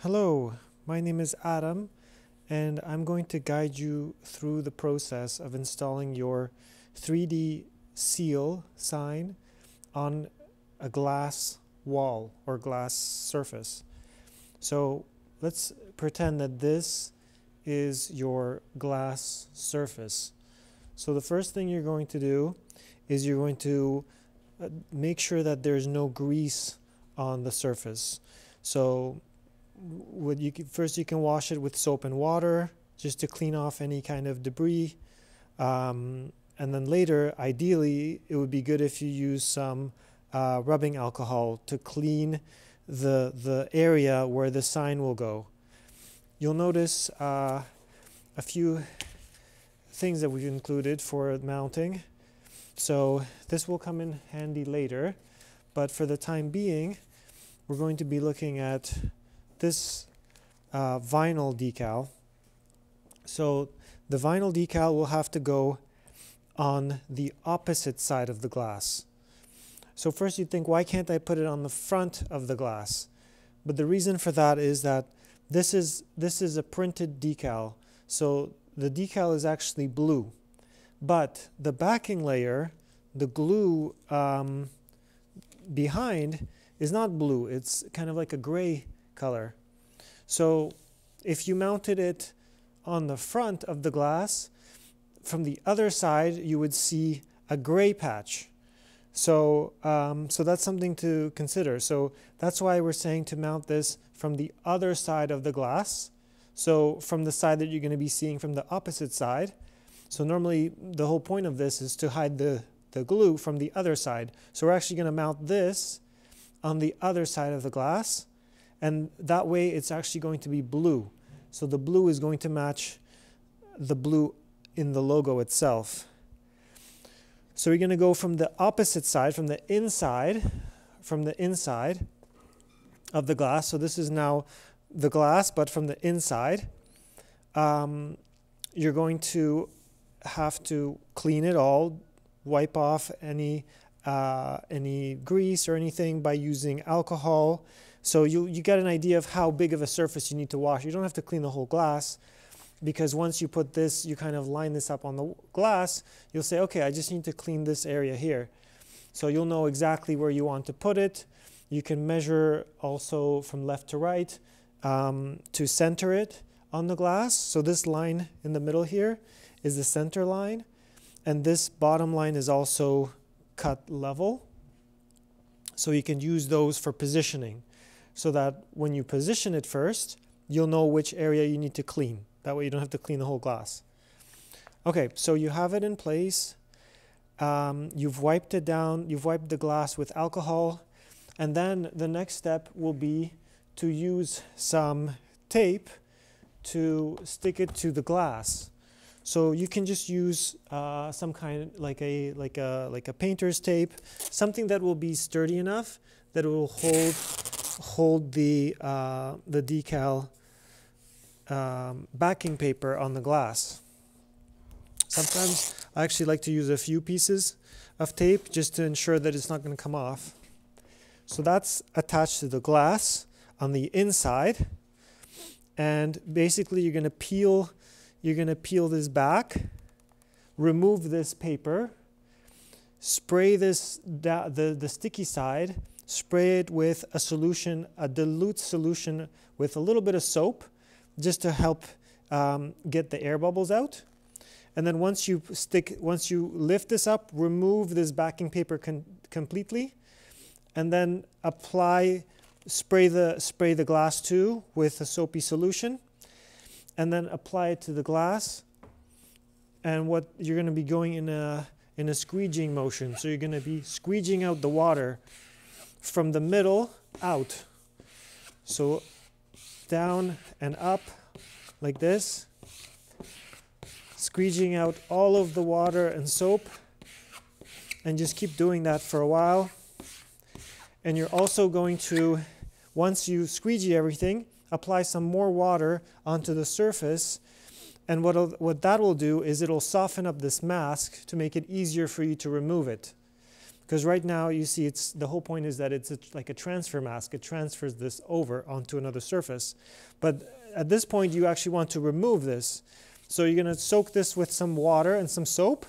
Hello, my name is Adam and I'm going to guide you through the process of installing your 3D seal sign on a glass wall or glass surface. So let's pretend that this is your glass surface. So the first thing you're going to do is you're going to uh, make sure that there's no grease on the surface. So would you first you can wash it with soap and water just to clean off any kind of debris. Um, and then later, ideally, it would be good if you use some uh, rubbing alcohol to clean the, the area where the sign will go. You'll notice uh, a few things that we've included for mounting. So this will come in handy later, but for the time being, we're going to be looking at this uh, vinyl decal. So the vinyl decal will have to go on the opposite side of the glass. So first you'd think, why can't I put it on the front of the glass? But the reason for that is that this is, this is a printed decal. So the decal is actually blue. But the backing layer, the glue um, behind, is not blue. It's kind of like a gray color. So if you mounted it on the front of the glass, from the other side you would see a gray patch. So, um, so that's something to consider. So that's why we're saying to mount this from the other side of the glass. So from the side that you're going to be seeing from the opposite side. So normally the whole point of this is to hide the, the glue from the other side. So we're actually going to mount this on the other side of the glass. And that way it's actually going to be blue. So the blue is going to match the blue in the logo itself. So we're going to go from the opposite side, from the inside, from the inside of the glass. So this is now the glass, but from the inside. Um, you're going to have to clean it all, wipe off any uh, any grease or anything by using alcohol so you, you get an idea of how big of a surface you need to wash. You don't have to clean the whole glass because once you put this, you kind of line this up on the glass, you'll say, okay, I just need to clean this area here. So you'll know exactly where you want to put it. You can measure also from left to right um, to center it on the glass. So this line in the middle here is the center line. And this bottom line is also cut level. So you can use those for positioning so that when you position it first, you'll know which area you need to clean. That way you don't have to clean the whole glass. Okay, so you have it in place. Um, you've wiped it down, you've wiped the glass with alcohol, and then the next step will be to use some tape to stick it to the glass. So you can just use uh, some kind like a like a like a painter's tape, something that will be sturdy enough that it will hold hold the, uh, the decal um, backing paper on the glass. Sometimes I actually like to use a few pieces of tape just to ensure that it's not going to come off. So that's attached to the glass on the inside. And basically you're going to peel you're going to peel this back, remove this paper, spray this the the sticky side spray it with a solution, a dilute solution with a little bit of soap just to help um, get the air bubbles out. And then once you stick, once you lift this up, remove this backing paper completely, and then apply, spray the spray the glass too with a soapy solution, and then apply it to the glass. And what you're going to be going in a in a squeegeeing motion, so you're going to be squeegeeing out the water from the middle out. So down and up like this, squeezing out all of the water and soap and just keep doing that for a while. And you're also going to, once you squeegee everything, apply some more water onto the surface. And what what that will do is it'll soften up this mask to make it easier for you to remove it. Because right now, you see, it's, the whole point is that it's a, like a transfer mask. It transfers this over onto another surface. But at this point, you actually want to remove this. So you're going to soak this with some water and some soap.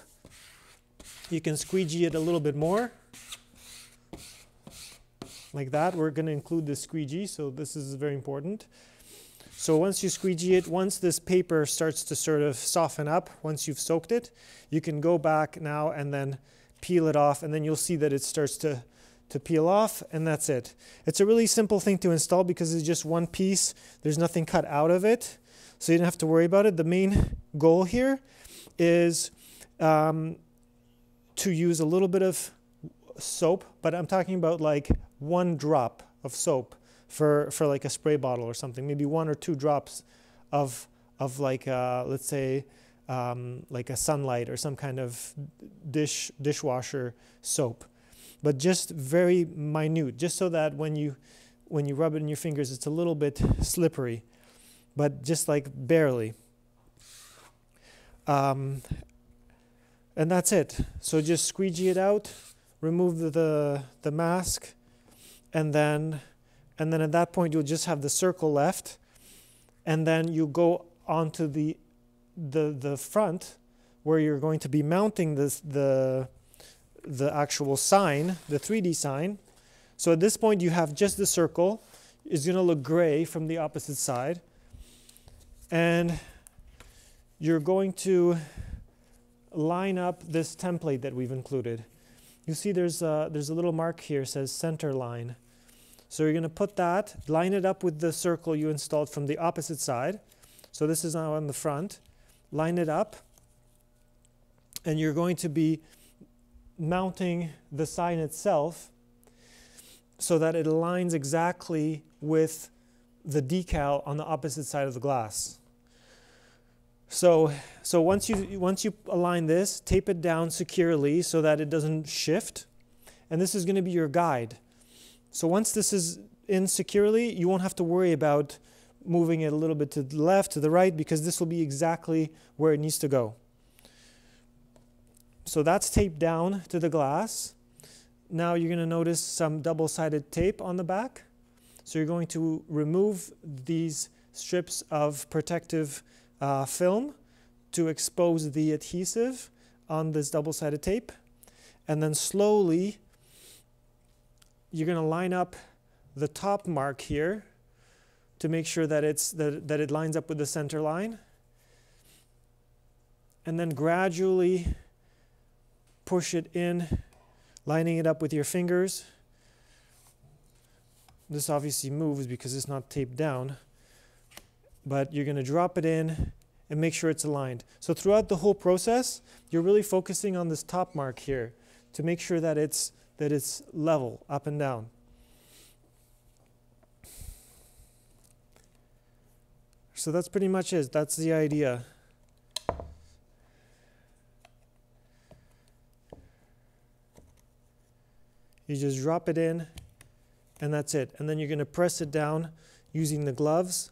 You can squeegee it a little bit more. Like that. We're going to include the squeegee, so this is very important. So once you squeegee it, once this paper starts to sort of soften up, once you've soaked it, you can go back now and then peel it off, and then you'll see that it starts to, to peel off, and that's it. It's a really simple thing to install because it's just one piece. There's nothing cut out of it, so you don't have to worry about it. The main goal here is um, to use a little bit of soap, but I'm talking about like one drop of soap for, for like a spray bottle or something, maybe one or two drops of, of like, uh, let's say, um, like a sunlight or some kind of dish dishwasher soap, but just very minute, just so that when you when you rub it in your fingers, it's a little bit slippery, but just like barely. Um, and that's it. So just squeegee it out, remove the, the, mask, and then and then at that point you'll just have the circle left, and then you go onto the the, the front where you're going to be mounting this, the, the actual sign, the 3D sign. So at this point you have just the circle. It's going to look gray from the opposite side. And you're going to line up this template that we've included. You see there's a, there's a little mark here says center line. So you're going to put that, line it up with the circle you installed from the opposite side. So this is now on the front line it up, and you're going to be mounting the sign itself so that it aligns exactly with the decal on the opposite side of the glass. So, so once, you, once you align this, tape it down securely so that it doesn't shift. And this is going to be your guide. So once this is in securely, you won't have to worry about moving it a little bit to the left, to the right, because this will be exactly where it needs to go. So that's taped down to the glass. Now you're going to notice some double-sided tape on the back. So you're going to remove these strips of protective uh, film to expose the adhesive on this double-sided tape. And then slowly, you're going to line up the top mark here to make sure that, it's, that, that it lines up with the center line. And then gradually push it in, lining it up with your fingers. This obviously moves because it's not taped down, but you're gonna drop it in and make sure it's aligned. So throughout the whole process, you're really focusing on this top mark here to make sure that it's, that it's level up and down. So that's pretty much it. That's the idea. You just drop it in and that's it. And then you're going to press it down using the gloves.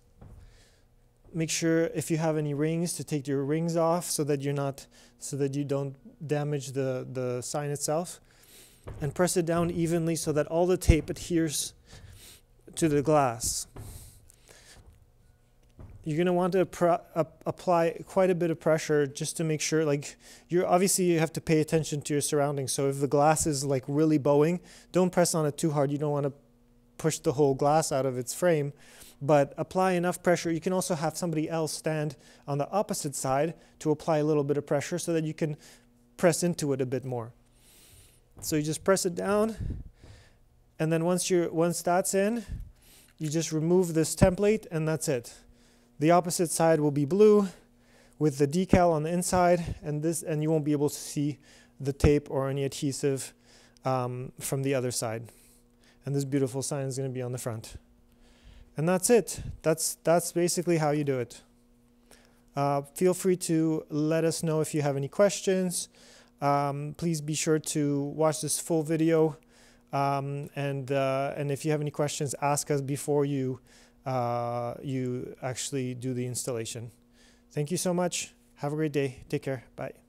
Make sure if you have any rings to take your rings off so that you're not so that you don't damage the, the sign itself. And press it down evenly so that all the tape adheres to the glass you're going to want to apply quite a bit of pressure just to make sure like you're obviously you have to pay attention to your surroundings so if the glass is like really bowing don't press on it too hard you don't want to push the whole glass out of its frame but apply enough pressure you can also have somebody else stand on the opposite side to apply a little bit of pressure so that you can press into it a bit more so you just press it down and then once you once that's in you just remove this template and that's it the opposite side will be blue with the decal on the inside and this and you won't be able to see the tape or any adhesive um, from the other side. And this beautiful sign is going to be on the front. And that's it. That's, that's basically how you do it. Uh, feel free to let us know if you have any questions. Um, please be sure to watch this full video. Um, and, uh, and if you have any questions, ask us before you uh, you actually do the installation. Thank you so much. Have a great day. Take care. Bye.